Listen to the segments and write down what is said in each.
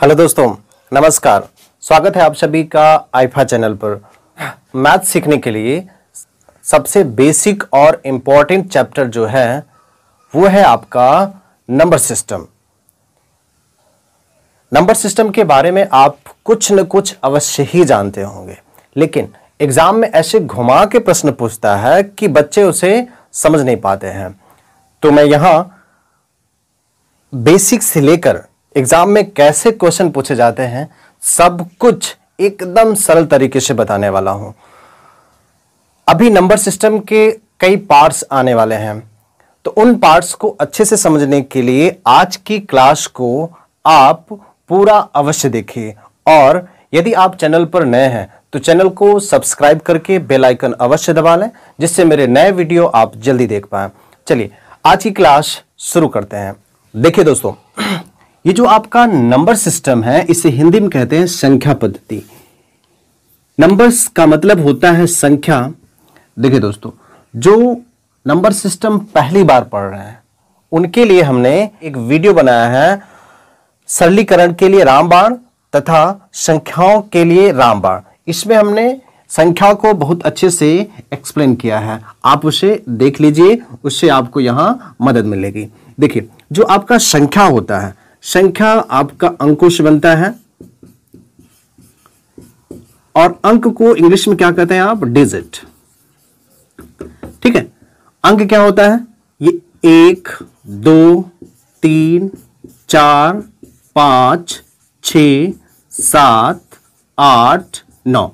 hello दोस्तों नमस्कार स्वागत है आप सभी का आइफा चैनल पर मैथ सीखने के लिए सबसे बेसिक और इम्पॉर्टेंट चैप्टर जो है वो है आपका नंबर सिस्टम नंबर सिस्टम के बारे में आप कुछ न कुछ अवश्य ही जानते होंगे लेकिन एग्ज़ाम में ऐसे घुमा के प्रश्न पूछता है कि बच्चे उसे समझ नहीं पाते हैं तो मैं यहाँ बेसिक से लेकर एग्जाम में कैसे क्वेश्चन पूछे जाते हैं सब कुछ एकदम सरल तरीके से बताने वाला हूं अभी नंबर सिस्टम के कई पार्ट्स आने वाले हैं तो उन पार्ट्स को अच्छे से समझने के लिए आज की क्लास को आप पूरा अवश्य देखिए और यदि आप चैनल पर नए हैं तो चैनल को सब्सक्राइब करके बेल आइकन अवश्य दबा लें जिससे मेरे नए वीडियो आप जल्दी देख पाए चलिए आज की क्लास शुरू करते हैं देखिए दोस्तों ये जो आपका नंबर सिस्टम है इसे हिंदी में कहते हैं संख्या पद्धति नंबर्स का मतलब होता है संख्या देखिए दोस्तों जो नंबर सिस्टम पहली बार पढ़ रहे हैं उनके लिए हमने एक वीडियो बनाया है सरलीकरण के लिए रामबाण तथा संख्याओं के लिए रामबाण इसमें हमने संख्या को बहुत अच्छे से एक्सप्लेन किया है आप उसे देख लीजिए उससे आपको यहां मदद मिलेगी देखिए जो आपका संख्या होता है संख्या आपका अंकुश से बनता है और अंक को इंग्लिश में क्या कहते हैं आप डिजिट ठीक है अंक क्या होता है ये एक दो तीन चार पांच छ सात आठ नौ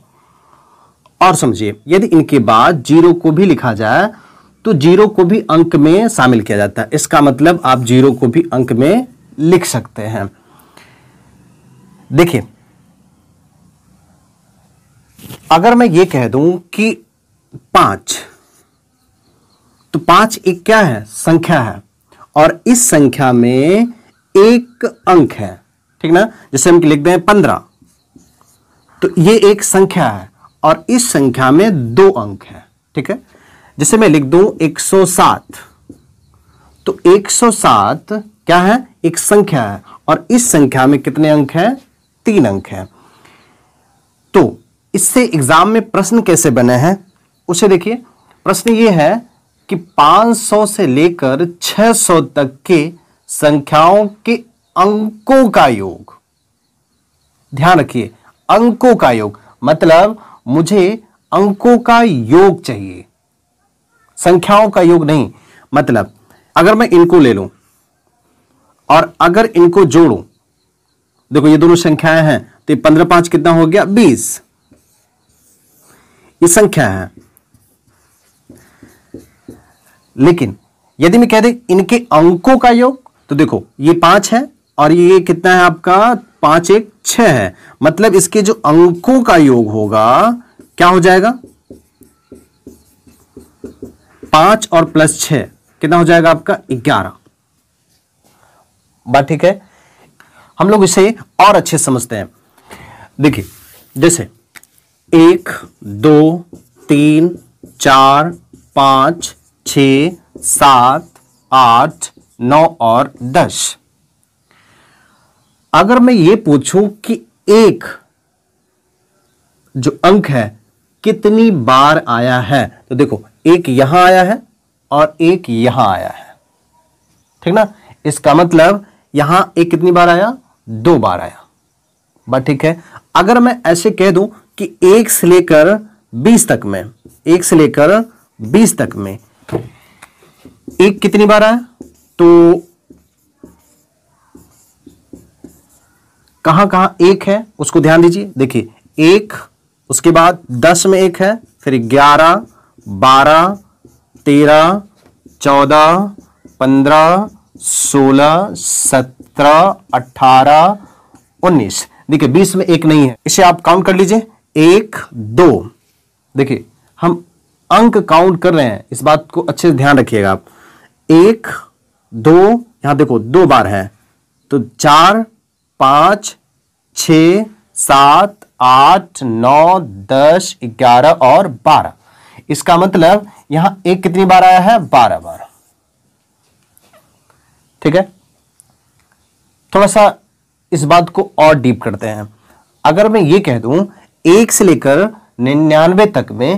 और समझिए यदि इनके बाद जीरो को भी लिखा जाए तो जीरो को भी अंक में शामिल किया जाता है इसका मतलब आप जीरो को भी अंक में लिख सकते हैं देखिए अगर मैं ये कह दूं कि पांच तो पांच एक क्या है संख्या है और इस संख्या में एक अंक है ठीक ना जैसे हम लिख दें पंद्रह तो ये एक संख्या है और इस संख्या में दो अंक है ठीक है जैसे मैं लिख दूं 107 तो 107 क्या है एक संख्या है और इस संख्या में कितने अंक हैं तीन अंक हैं तो इससे एग्जाम में प्रश्न कैसे बने हैं उसे देखिए प्रश्न ये है कि 500 से लेकर 600 तक के संख्याओं के अंकों का योग ध्यान रखिए अंकों का योग मतलब मुझे अंकों का योग चाहिए संख्याओं का योग नहीं मतलब अगर मैं इनको ले लूं और अगर इनको जोड़ो देखो ये दोनों संख्याएं हैं तो पंद्रह पांच कितना हो गया बीस ये संख्या है लेकिन यदि मैं कह दे इनके अंकों का योग तो देखो ये पांच है और ये कितना है आपका पांच एक छ है मतलब इसके जो अंकों का योग होगा क्या हो जाएगा पांच और प्लस छ कितना हो जाएगा आपका ग्यारह बात ठीक है हम लोग इसे और अच्छे समझते हैं देखिए जैसे एक दो तीन चार पांच छ सात आठ नौ और दस अगर मैं ये पूछूं कि एक जो अंक है कितनी बार आया है तो देखो एक यहां आया है और एक यहां आया है ठीक ना इसका मतलब यहां एक कितनी बार आया दो बार आया बात ठीक है अगर मैं ऐसे कह दूं कि एक से लेकर बीस तक में एक से लेकर बीस तक में एक कितनी बार आया तो कहां कहां एक है उसको ध्यान दीजिए देखिए एक उसके बाद दस में एक है फिर ग्यारह बारह तेरह चौदह पंद्रह सोलह सत्रह अठारह उन्नीस देखिए बीस में एक नहीं है इसे आप काउंट कर लीजिए एक दो देखिए हम अंक काउंट कर रहे हैं इस बात को अच्छे से ध्यान रखिएगा आप एक दो यहां देखो दो बार है तो चार पांच छ सात आठ नौ दस ग्यारह और बारह इसका मतलब यहां एक कितनी बार आया है बारह बार ठीक है थोड़ा सा इस बात को और डीप करते हैं अगर मैं ये कह दूं एक से लेकर निन्यानवे तक में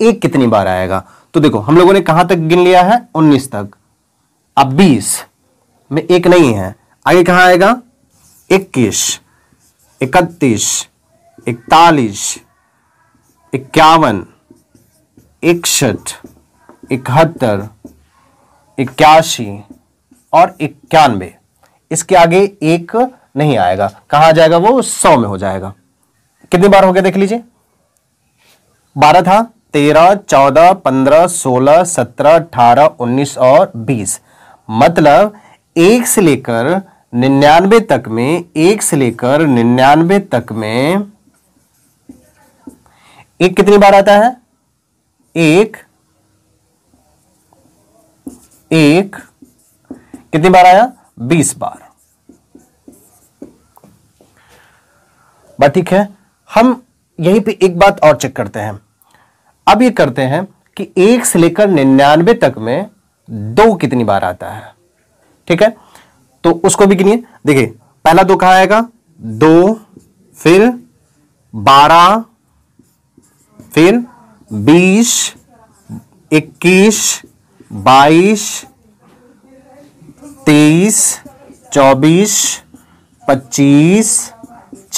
एक कितनी बार आएगा तो देखो हम लोगों ने कहां तक गिन लिया है उन्नीस तक अब बीस में एक नहीं है आगे कहां आएगा इक्कीस इकतीस इकतालीस इक्यावन इकसठ इकहत्तर इक्यासी और इक्यानवे इसके आगे एक नहीं आएगा कहां आ जाएगा वो सौ में हो जाएगा कितनी बार हो गया देख लीजिए बारह था तेरह चौदह पंद्रह सोलह सत्रह अठारह उन्नीस और बीस मतलब एक से लेकर निन्यानवे तक में एक से लेकर निन्यानवे तक में एक कितनी बार आता है एक एक कितनी बार आया बीस बार बात ठीक है हम यहीं पे एक बात और चेक करते हैं अब ये करते हैं कि एक से लेकर निन्यानवे तक में दो कितनी बार आता है ठीक है तो उसको भी गिनिए देखिए पहला दो कहा आएगा दो फिर बारह फिर बीस इक्कीस बाईस तेईस चौबीस पच्चीस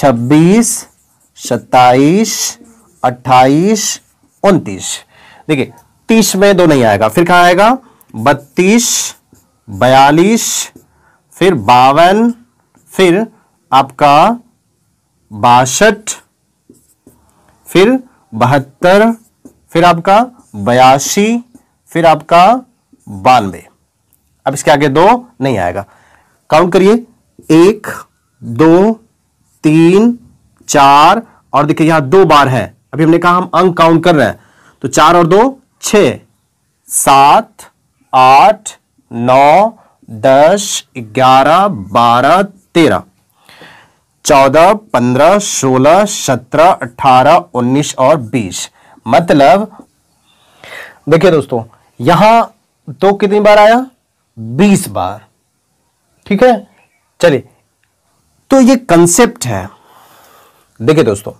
छब्बीस सत्ताईस अट्ठाईस उनतीस देखिए तीस में दो नहीं आएगा फिर कहाँ आएगा बत्तीस बयालीस फिर बावन फिर आपका बासठ फिर बहत्तर फिर आपका बयासी फिर आपका बानवे अब इसके आगे दो नहीं आएगा काउंट करिए एक दो तीन चार और देखिए यहां दो बार है अभी हमने कहा हम अंक काउंट कर रहे हैं तो चार और दो छ सात आठ नौ दस ग्यारह बारह तेरह चौदह पंद्रह सोलह सत्रह अठारह उन्नीस और बीस मतलब देखिए दोस्तों यहां तो कितनी बार आया बीस बार ठीक है चलिए तो ये कंसेप्ट है देखिए दोस्तों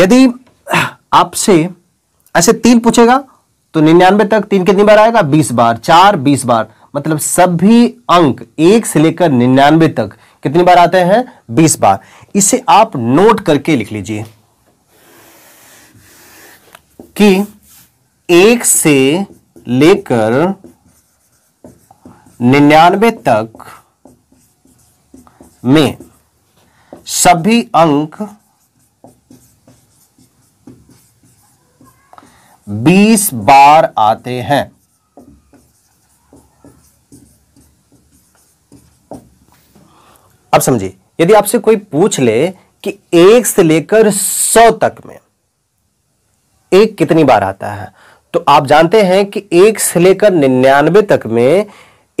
यदि आपसे ऐसे तीन पूछेगा तो निन्यानवे तक तीन कितनी बार आएगा बीस बार चार बीस बार मतलब सभी अंक एक से लेकर निन्यानवे तक कितनी बार आते हैं बीस बार इसे आप नोट करके लिख लीजिए कि एक से लेकर निन्यानवे तक में सभी अंक 20 बार आते हैं अब समझिए यदि आपसे कोई पूछ ले कि एक से लेकर सौ तक में एक कितनी बार आता है तो आप जानते हैं कि एक से लेकर निन्यानवे तक में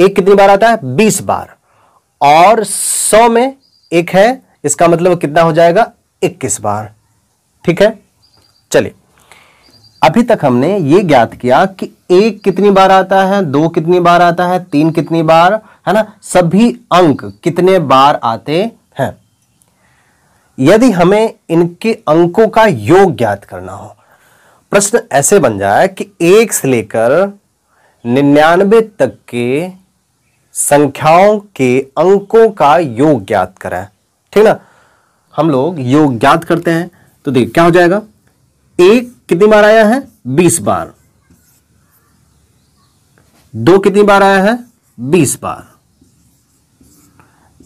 एक कितनी बार आता है बीस बार और सौ में एक है इसका मतलब कितना हो जाएगा इक्कीस बार ठीक है चलिए अभी तक हमने ये ज्ञात किया कि एक कितनी बार आता है दो कितनी बार आता है तीन कितनी बार है ना सभी अंक कितने बार आते हैं यदि हमें इनके अंकों का योग ज्ञात करना हो प्रश्न ऐसे बन जाए कि एक से लेकर निन्यानवे तक के संख्याओं के अंकों का योग ज्ञात करें ठीक ना हम लोग योग ज्ञात करते हैं तो देखिए क्या हो जाएगा एक कितनी बार आया है बीस बार दो कितनी बार आया है बीस बार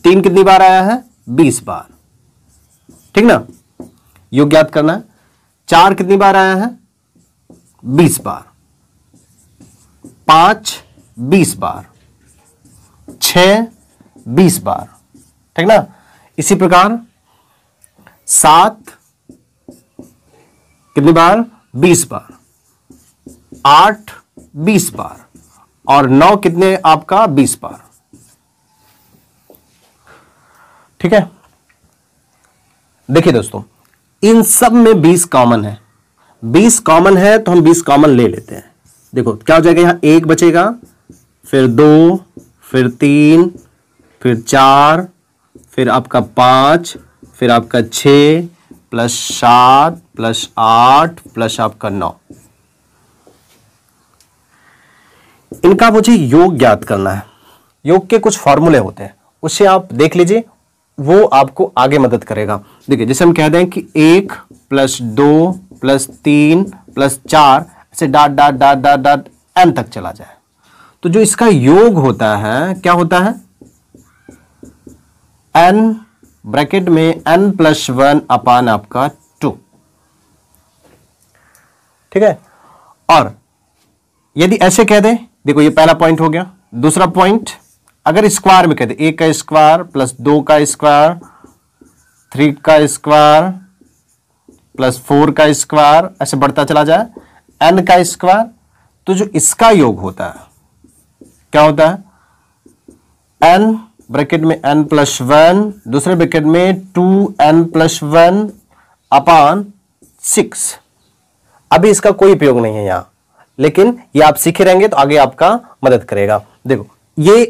तीन कितनी बार आया है बीस बार ठीक ना योग ज्ञात करना है चार कितनी बार आया है बीस बार पांच बीस बार छ बीस बार ठीक ना इसी प्रकार सात कितनी बार बीस बार आठ बीस बार और नौ कितने आपका बीस बार ठीक है देखिए दोस्तों इन सब में बीस कॉमन है बीस कॉमन है तो हम बीस कॉमन ले लेते हैं देखो क्या हो जाएगा यहां एक बचेगा फिर दो फिर तीन फिर चार फिर आपका पाँच फिर आपका छ प्लस सात प्लस आठ प्लस आपका नौ इनका मुझे योग ज्ञात करना है योग के कुछ फॉर्मूले होते हैं उसे आप देख लीजिए वो आपको आगे मदद करेगा देखिए जैसे हम कह दें कि एक प्लस दो प्लस तीन प्लस चार ऐसे dot dot dot dot dot N तक चला जाए तो जो इसका योग होता है क्या होता है एन ब्रैकेट में एन प्लस वन अपान आपका टू ठीक है और यदि ऐसे कह दें देखो ये पहला पॉइंट हो गया दूसरा पॉइंट अगर स्क्वायर में कह दे एक का स्क्वायर प्लस दो का स्क्वायर थ्री का स्क्वायर प्लस फोर का स्क्वायर ऐसे बढ़ता चला जाए एन का स्क्वायर तो जो इसका योग होता है क्या होता है एन ब्रैकेट में एन प्लस वन दूसरे ब्रैकेट में two N plus one upon six अभी इसका कोई उपयोग नहीं है यहां लेकिन ये आप सीखे रहेंगे तो आगे आपका मदद करेगा देखो ये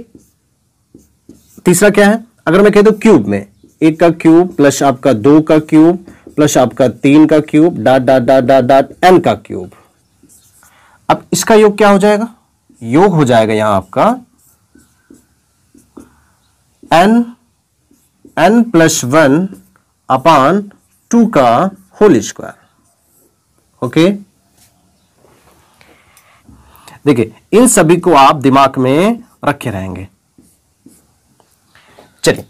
तीसरा क्या है अगर मैं कह दूं क्यूब में एक का क्यूब प्लस आपका दो का क्यूब प्लस आपका तीन का cube dot dot dot dot dot N का क्यूब अब इसका योग क्या हो जाएगा योग हो जाएगा यहां आपका N N plus one upon two का होल स्क्वायर ओके देखिए इन सभी को आप दिमाग में रखे रहेंगे चलिए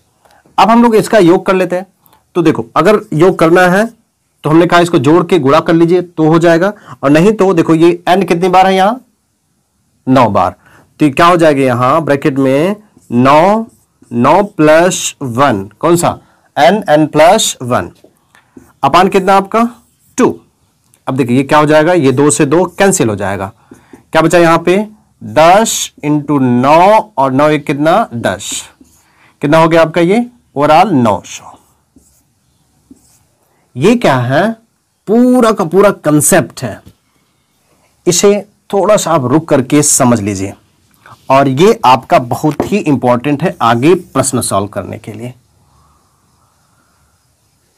अब हम लोग इसका योग कर लेते हैं तो देखो अगर योग करना है तो हमने कहा इसको जोड़ के गुणा कर लीजिए तो हो जाएगा और नहीं तो देखो ये एन कितनी बार है यहां नौ बार तो क्या हो जाएगा यहां ब्रैकेट में नौ नौ प्लस वन कौन सा N N plus one upon कितना आपका टू अब देखिए ये क्या हो जाएगा ये दो से दो कैंसिल हो जाएगा क्या बचा यहां पे दस इंटू नौ और नौ एक कितना दस कितना हो गया आपका ये ओवरऑल नौ सौ ये क्या है पूरा का पूरा कंसेप्ट है इसे थोड़ा सा आप रुक करके समझ लीजिए और ये आपका बहुत ही इंपॉर्टेंट है आगे प्रश्न सॉल्व करने के लिए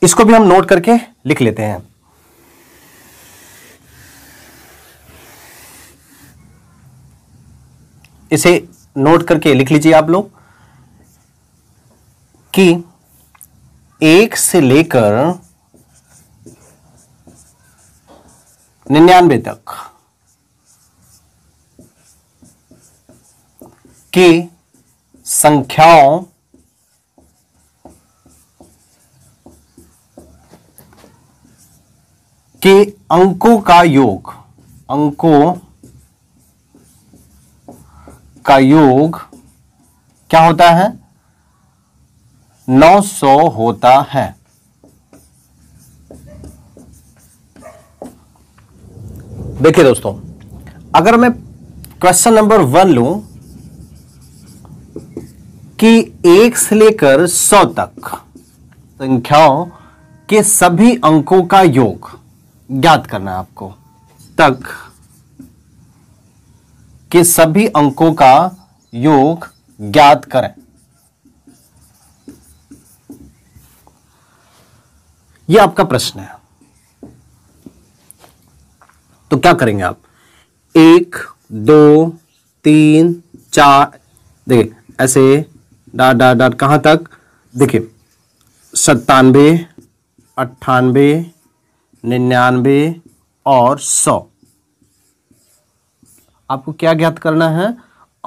इसको भी हम नोट करके लिख लेते हैं इसे नोट करके लिख लीजिए आप लोग कि एक से लेकर निन्यानवे तक कि संख्याओं के अंकों का योग अंकों का योग क्या होता है 900 होता है देखिए दोस्तों अगर मैं क्वेश्चन नंबर वन लूं कि एक से लेकर सौ तक संख्याओं के सभी अंकों का योग ज्ञात करना है आपको तक के सभी अंकों का योग ज्ञात करें यह आपका प्रश्न है तो क्या करेंगे आप एक दो तीन चार देखिए ऐसे डॉट डॉट डॉट कहाँ तक देखिए सत्तानवे अट्ठानवे निन्यानवे और सौ आपको क्या ज्ञात करना है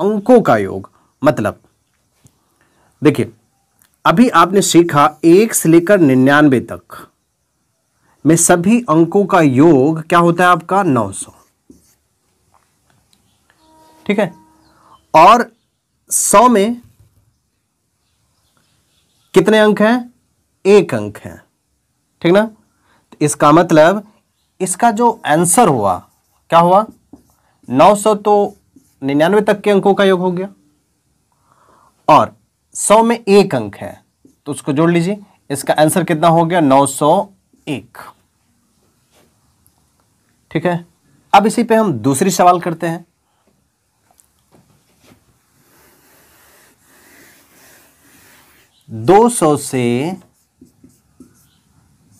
अंकों का योग मतलब देखिए अभी आपने सीखा एक से लेकर निन्यानवे तक में सभी अंकों का योग क्या होता है आपका नौ सौ ठीक है और सौ में कितने अंक हैं एक अंक है ठीक ना तो इसका मतलब इसका जो आंसर हुआ क्या हुआ 900 तो निन्यानवे तक के अंकों का योग हो गया और 100 में एक अंक है तो उसको जोड़ लीजिए इसका आंसर कितना हो गया 901 ठीक है अब इसी पे हम दूसरी सवाल करते हैं 200 से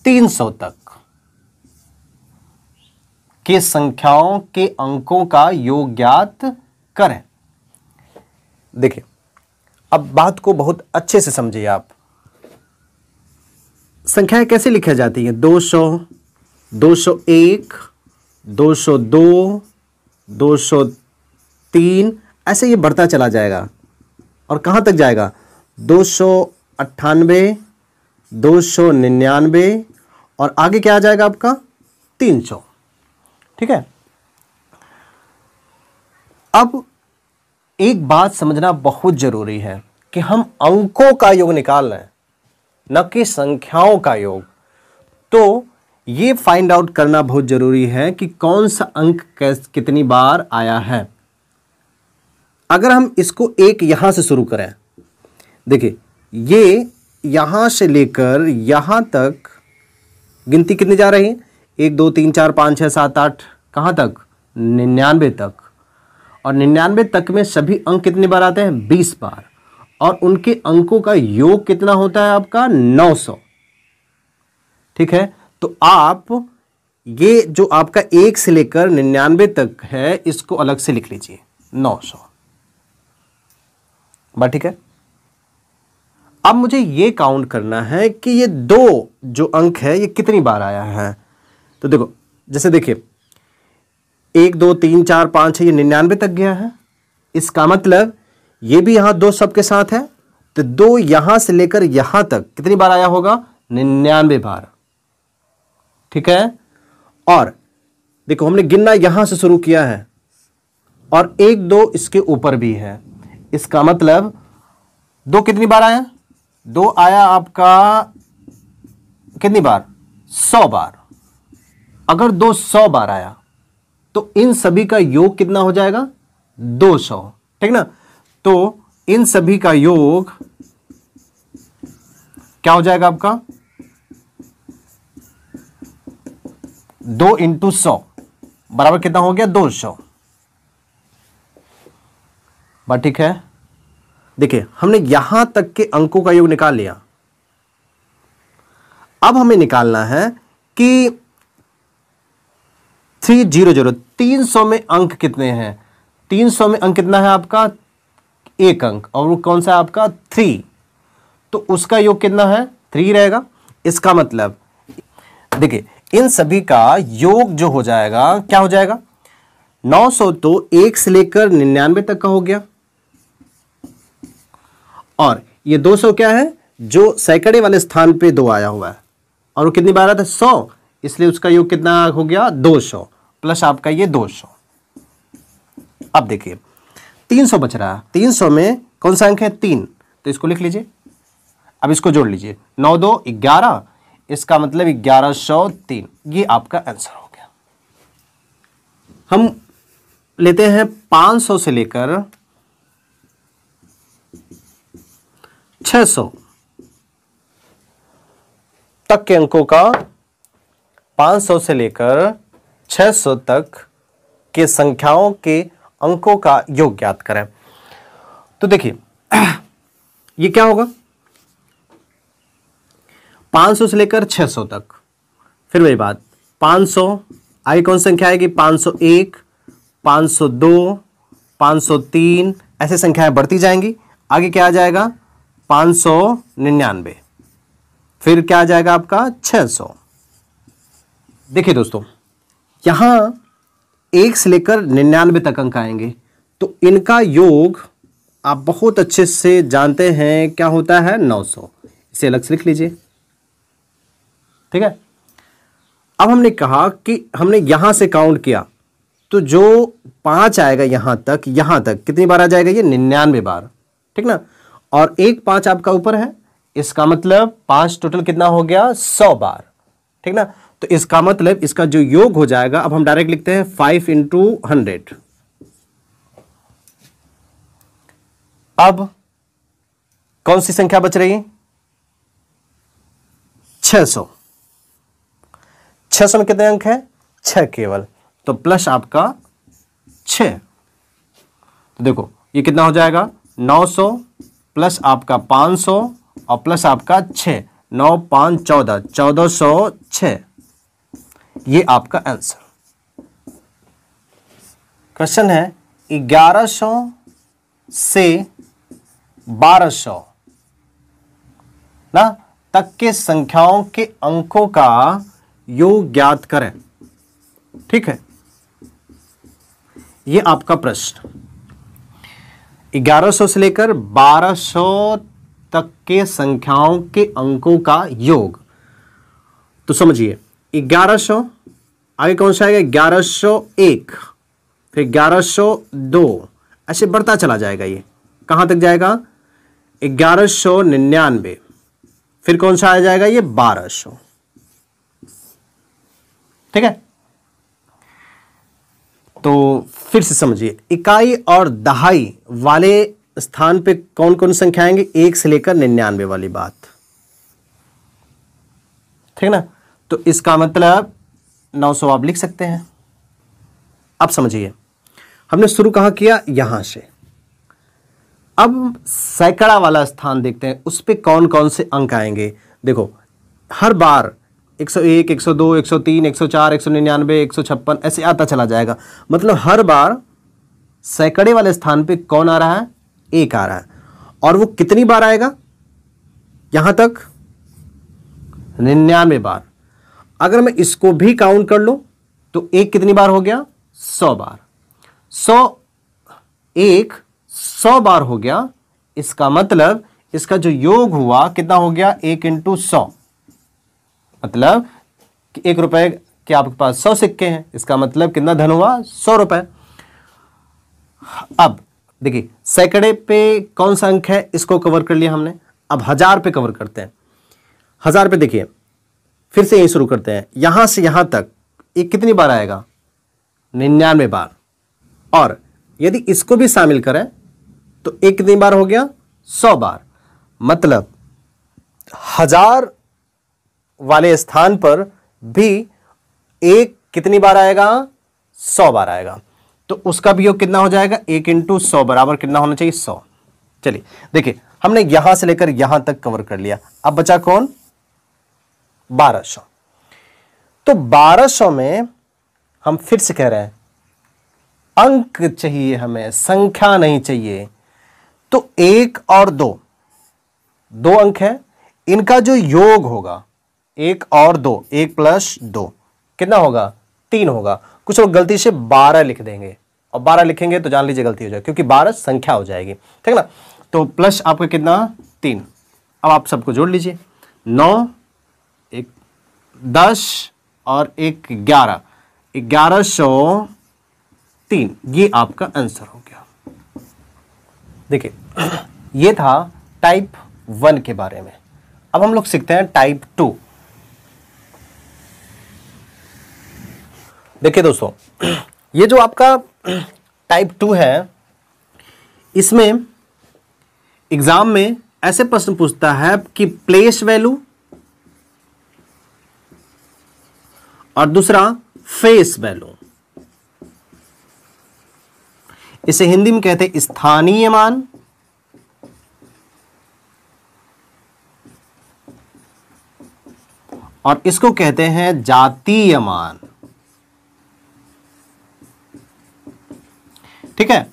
300 तक के संख्याओं के अंकों का योग ज्ञात करें देखिए अब बात को बहुत अच्छे से समझिए आप संख्याएं कैसे लिखी जाती हैं 200, 201, 202, 203 ऐसे ये बढ़ता चला जाएगा और कहां तक जाएगा अट्ठानवे दो सौ निन्यानवे और आगे क्या आ जाएगा आपका तीन सौ ठीक है अब एक बात समझना बहुत ज़रूरी है कि हम अंकों का योग निकाल रहे हैं न कि संख्याओं का योग तो ये फाइंड आउट करना बहुत ज़रूरी है कि कौन सा अंक कैस कितनी बार आया है अगर हम इसको एक यहां से शुरू करें देखिए ये यहाँ से लेकर यहाँ तक गिनती कितनी जा रही है एक दो तीन चार पाँच छः सात आठ कहाँ तक निन्यानवे तक और निन्यानवे तक में सभी अंक कितने बार आते हैं बीस बार और उनके अंकों का योग कितना होता है आपका नौ सौ ठीक है तो आप ये जो आपका एक से लेकर निन्यानवे तक है इसको अलग से लिख लीजिए नौ सौ बात ठीक है अब मुझे ये काउंट करना है कि ये दो जो अंक है ये कितनी बार आया है तो देखो जैसे देखिए एक दो तीन चार पाँच है ये निन्यानवे तक गया है इसका मतलब ये भी यहाँ दो सबके साथ है तो दो यहाँ से लेकर यहाँ तक कितनी बार आया होगा निन्यानवे बार ठीक है और देखो हमने गिनना यहाँ से शुरू किया है और एक दो इसके ऊपर भी है इसका मतलब दो कितनी बार आया दो आया आपका कितनी बार सौ बार अगर दो सौ बार आया तो इन सभी का योग कितना हो जाएगा दो सौ ठीक ना तो इन सभी का योग क्या हो जाएगा आपका दो इंटू सौ बराबर कितना हो गया दो सौ बट ठीक है देखिए हमने यहां तक के अंकों का योग निकाल लिया अब हमें निकालना है कि थ्री जीरो जीरो तीन सौ में अंक कितने हैं तीन सौ में अंक कितना है आपका एक अंक और वो कौन सा है आपका थ्री तो उसका योग कितना है थ्री रहेगा इसका मतलब देखिए इन सभी का योग जो हो जाएगा क्या हो जाएगा 900 तो एक से लेकर निन्यानवे तक का हो गया और ये 200 क्या है जो सैकड़े वाले स्थान पे दो आया हुआ है और वो कितनी बार आता है सौ इसलिए उसका योग कितना हो गया 200 प्लस आपका ये 200 अब देखिए 300 बच रहा है 300 में कौन सा अंक है तीन तो इसको लिख लीजिए अब इसको जोड़ लीजिए नौ दो ग्यारह इसका मतलब ग्यारह सौ तीन ये आपका आंसर हो गया हम लेते हैं 500 से लेकर 600 तक के अंकों का 500 से लेकर 600 तक के संख्याओं के अंकों का योग ज्ञात करें तो देखिए ये क्या होगा 500 से लेकर 600 तक फिर वही बात 500 आई कौन संख्या आएगी 501, 502, 503 ऐसे संख्याएं बढ़ती जाएंगी आगे क्या आ जाएगा पाँच सौ निन्यानवे फिर क्या आ जाएगा आपका 600 सौ देखिए दोस्तों यहां एक से लेकर निन्यानवे तक अंक आएंगे तो इनका योग आप बहुत अच्छे से जानते हैं क्या होता है नौ सौ इसे अलग से लिख लीजिए ठीक है अब हमने कहा कि हमने यहां से काउंट किया तो जो पांच आएगा यहां तक यहां तक कितनी बार आ जाएगा ये निन्यानवे बार ठीक ना और एक पांच आपका ऊपर है इसका मतलब पांच टोटल कितना हो गया सौ बार ठीक ना तो इसका मतलब इसका जो योग हो जाएगा अब हम डायरेक्ट लिखते हैं फाइव इंटू हंड्रेड अब कौन सी संख्या बच रही है छह सौ छह सौ में कितने अंक है छह केवल तो प्लस आपका छ तो देखो ये कितना हो जाएगा नौ सौ प्लस आपका पाँच सौ और प्लस आपका छ नौ पाँच चौदह चौदह सौ छः ये आपका आंसर क्वेश्चन है ग्यारह सौ से बारह सौ ना तक के संख्याओं के अंकों का योग ज्ञात करें ठीक है ये आपका प्रश्न 1100 से लेकर 1200 तक के संख्याओं के अंकों का योग तो समझिए 1100 आगे कौन सा आएगा 1101 फिर 1102 ऐसे बढ़ता चला जाएगा ये कहां तक जाएगा 1199 फिर कौन सा आ जाएगा ये 1200 ठीक है तो फिर से समझिए इकाई और दहाई वाले स्थान पे कौन कौन संख्या आएंगे एक से लेकर निन्यानवे वाली बात ठीक ना तो इसका मतलब 900 आप लिख सकते हैं अब समझिए हमने शुरू कहां किया यहां से अब सैकड़ा वाला स्थान देखते हैं उस पर कौन कौन से अंक आएंगे देखो हर बार एक सौ एक एक सौ दो एक सौ तीन एक सौ चार एक सौ निन्यानवे एक सौ छप्पन ऐसे आता चला जाएगा मतलब हर बार सैकड़े वाले स्थान पे कौन आ रहा है एक आ रहा है और वो कितनी बार आएगा यहां तक निन्यानवे बार अगर मैं इसको भी काउंट कर लू तो एक कितनी बार हो गया सौ बार सौ एक सौ बार हो गया इसका मतलब इसका जो योग हुआ कितना हो गया एक इंटू सौ मतलब कि एक रुपए के आपके पास सौ सिक्के हैं इसका मतलब कितना धन हुआ सौ रुपए अब देखिए सैकड़े पे कौन सा अंक है इसको कवर कर लिया हमने अब हजार पे कवर करते हैं हजार पे देखिए फिर से यही शुरू करते हैं यहां से यहां तक ये कितनी बार आएगा निन्यानवे बार और यदि इसको भी शामिल करें तो एक कितनी बार हो गया सौ बार मतलब हजार वाले स्थान पर भी एक कितनी बार आएगा सौ बार आएगा तो उसका भी योग कितना हो जाएगा एक इंटू सौ बराबर कितना होना चाहिए सौ चलिए देखिए हमने यहां से लेकर यहां तक कवर कर लिया अब बचा कौन बारह सौ तो बारह सौ में हम फिर से कह रहे हैं अंक चाहिए हमें संख्या नहीं चाहिए तो एक और दो दो अंक है इनका जो योग होगा एक और दो एक प्लस दो कितना होगा तीन होगा कुछ लोग गलती से बारह लिख देंगे और बारह लिखेंगे तो जान लीजिए गलती हो जाएगी क्योंकि बारह संख्या हो जाएगी ठीक है ना तो प्लस आपका कितना तीन अब आप सबको जोड़ लीजिए नौ एक दस और एक ग्यारह ग्यारह सौ तीन ये आपका आंसर हो गया देखिए ये था टाइप वन के बारे में अब हम लोग सीखते हैं टाइप टू देखिए दोस्तों ये जो आपका टाइप टू है इसमें एग्जाम में ऐसे प्रश्न पूछता है कि प्लेस वैल्यू और दूसरा फेस वैल्यू इसे हिंदी में कहते हैं स्थानीय मान और इसको कहते हैं जातीय मान ठीक है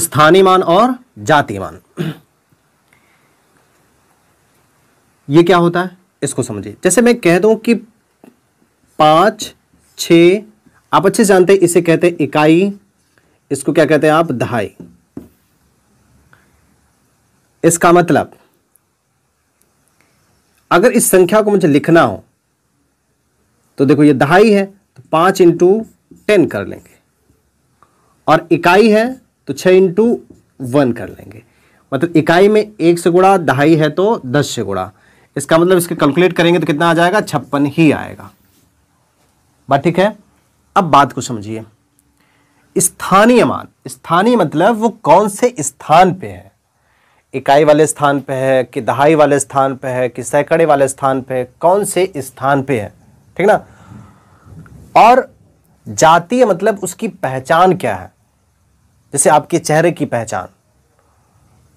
स्थानीय मान और जातीय मान ये क्या होता है इसको समझिए जैसे मैं कह दूं कि पांच छ आप अच्छे से जानते हैं इसे कहते हैं इकाई इसको क्या कहते हैं आप दहाई इसका मतलब अगर इस संख्या को मुझे लिखना हो तो देखो ये दहाई है तो पांच इंटू टेन कर लेंगे और इकाई है तो छः इंटू वन कर लेंगे मतलब इकाई में एक से गुड़ा दहाई है तो दस से गुड़ा इसका मतलब इसके कैलकुलेट करेंगे तो कितना आ जाएगा छप्पन ही आएगा बात ठीक है अब बात को समझिए स्थानीय मान स्थानीय मतलब वो कौन से स्थान पे है इकाई वाले स्थान पे है कि दहाई वाले स्थान पे है कि सैकड़े वाले स्थान पे है कौन से स्थान पे है ठीक ना और जातीय मतलब उसकी पहचान क्या है जैसे आपके चेहरे की पहचान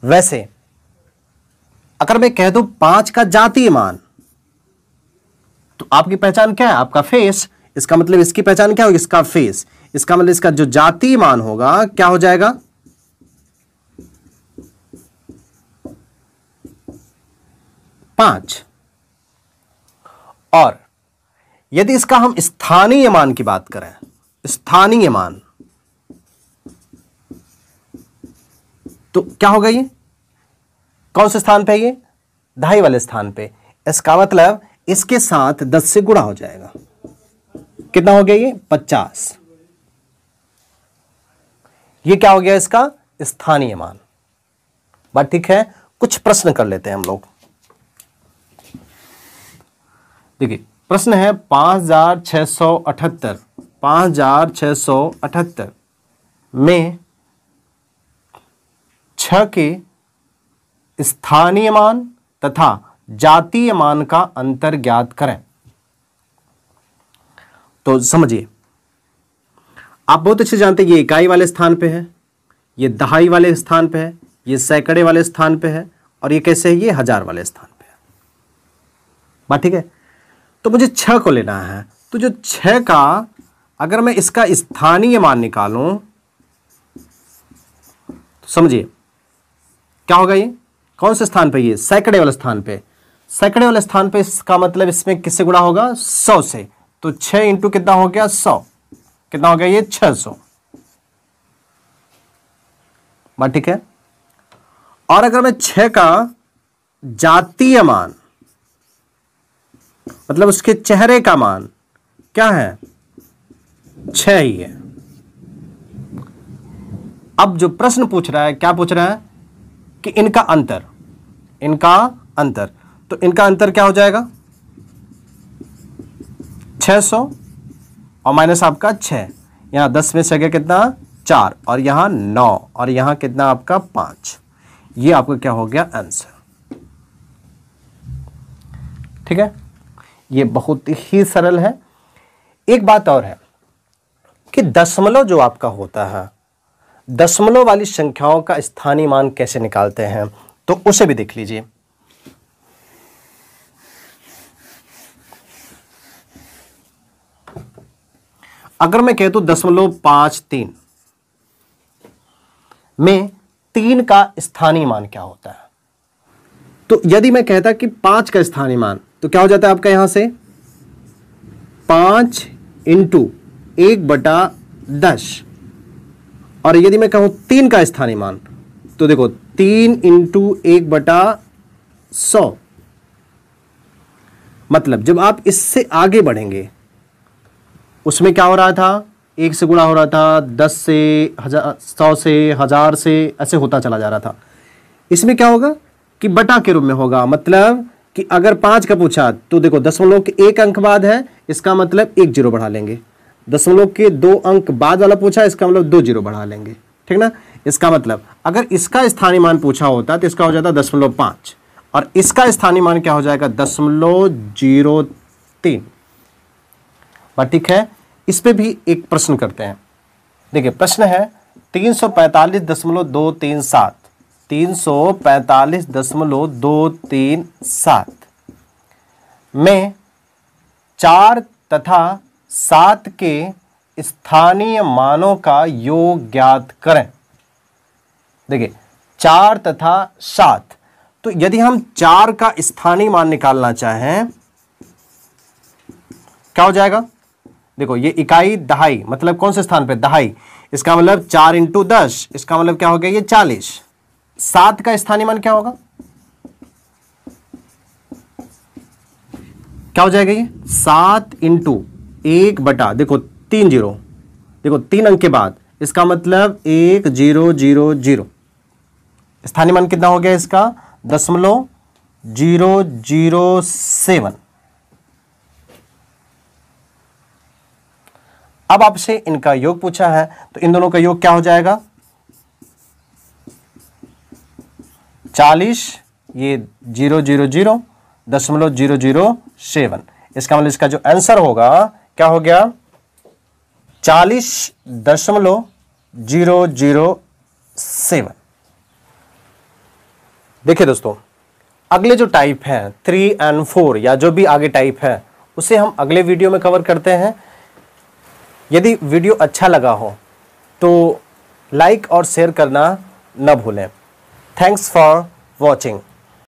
वैसे अगर मैं कह दू पांच का जातीय मान तो आपकी पहचान क्या है आपका फेस इसका मतलब इसकी पहचान क्या होगी इसका फेस इसका मतलब इसका जो जातीय मान होगा क्या हो जाएगा पांच और यदि इसका हम स्थानीय मान की बात करें स्थानीय मान तो क्या होगा ये कौन से स्थान पे ये ढाई वाले स्थान पे इसका मतलब इसके साथ दस से गुणा हो जाएगा कितना हो गया ये पचास ये क्या हो गया इसका स्थानीय मान बात ठीक है कुछ प्रश्न कर लेते हैं हम लोग देखिए प्रश्न है पांच हजार छह सौ अठहत्तर पांच हजार छह सौ अठहत्तर में छ के स्थानीय मान तथा जातीय मान का अंतर ज्ञात करें तो समझिए आप बहुत अच्छे जानते हैं ये इकाई वाले स्थान पे है ये दहाई वाले स्थान पे है ये सैकड़े वाले स्थान पे है और ये कैसे है ये हजार वाले स्थान पे है बात ठीक है तो मुझे छह को लेना है तो जो छह का अगर मैं इसका स्थानीय मान निकालूं तो समझिए क्या होगा ये कौन से स्थान पे ये सैकड़े वाले स्थान पे सैकड़े वाले स्थान पे इसका मतलब इसमें किससे गुणा होगा सौ से तो छह इंटू कितना हो गया सौ कितना हो गया ये छह सौ बात ठीक है और अगर मैं छह का जातीय मान मतलब उसके चेहरे का मान क्या है छः ही है अब जो प्रश्न पूछ रहा है क्या पूछ रहा है कि इनका अंतर इनका अंतर तो इनका अंतर क्या हो जाएगा 600 और माइनस आपका 6 यहां दस में से गया कितना चार और यहां नौ और यहां कितना आपका 5 ये आपका क्या हो गया आंसर ठीक है ये बहुत ही सरल है एक बात और है कि दशमलव जो आपका होता है दशमलव वाली संख्याओं का स्थानीय मान कैसे निकालते हैं तो उसे भी देख लीजिए अगर मैं कह दूं तो दशमलव पांच तीन में तीन का स्थानीय मान क्या होता है तो यदि मैं कहता कि पांच का स्थानीय मान तो क्या हो जाता है आपका यहां से पांच इंटू एक बटा दस और यदि मैं कहूं तीन का स्थानीय मान तो देखो तीन इंटू एक बटा सौ मतलब जब आप इससे आगे बढ़ेंगे उसमें क्या हो रहा था एक से गुणा हो रहा था दस से हजार सौ से हजार से ऐसे होता चला जा रहा था इसमें क्या होगा कि बटा के रूप में होगा मतलब कि अगर पांच का पूछा तो देखो दसमलव के एक अंक बाद है इसका मतलब एक जीरो बढ़ा लेंगे दशमलव के दो अंक बाद वाला पूछा इसका मतलब दो जीरो बढ़ा लेंगे ठीक ना इसका मतलब अगर इसका स्थानीय मान पूछा होता तो इसका हो जाता दशमलव पांच और इसका स्थानीय मान क्या हो जाएगा दशमलव जीरो तीन बात ठीक है इस पर भी एक प्रश्न करते हैं देखिए प्रश्न है तीन सौ पैंतालीस दशमलव दो तीन सात तीन सौ पैंतालीस दशमलव दो तीन सात में चार तथा सात के स्थानीय मानों का योग ज्ञात करें देखिए चार तथा सात तो यदि हम चार का स्थानीय मान निकालना चाहें क्या हो जाएगा देखो ये इकाई दहाई मतलब कौन से स्थान पे दहाई इसका मतलब चार इंटू दस इसका मतलब क्या हो गया ये चालीस सात का स्थानीय मान क्या होगा क्या हो जाएगा ये सात इंटू एक बटा देखो तीन जीरो देखो तीन अंक के बाद इसका मतलब एक जीरो जीरो जीरो स्थानीय मान कितना हो गया इसका दशमलव जीरो जीरो सेवन अब आपसे इनका योग पूछा है तो इन दोनों का योग क्या हो जाएगा चालीस ये जीरो जीरो जीरो दशमलव जीरो जीरो सेवन इसका मतलब इसका जो आंसर होगा क्या हो गया चालीस दशमलव जीरो जीरो सेवन देखिए दोस्तों अगले जो टाइप है थ्री एंड फोर या जो भी आगे टाइप है उसे हम अगले वीडियो में कवर करते हैं यदि वीडियो अच्छा लगा हो तो लाइक और शेयर करना न भूलें थैंक्स फॉर वॉचिंग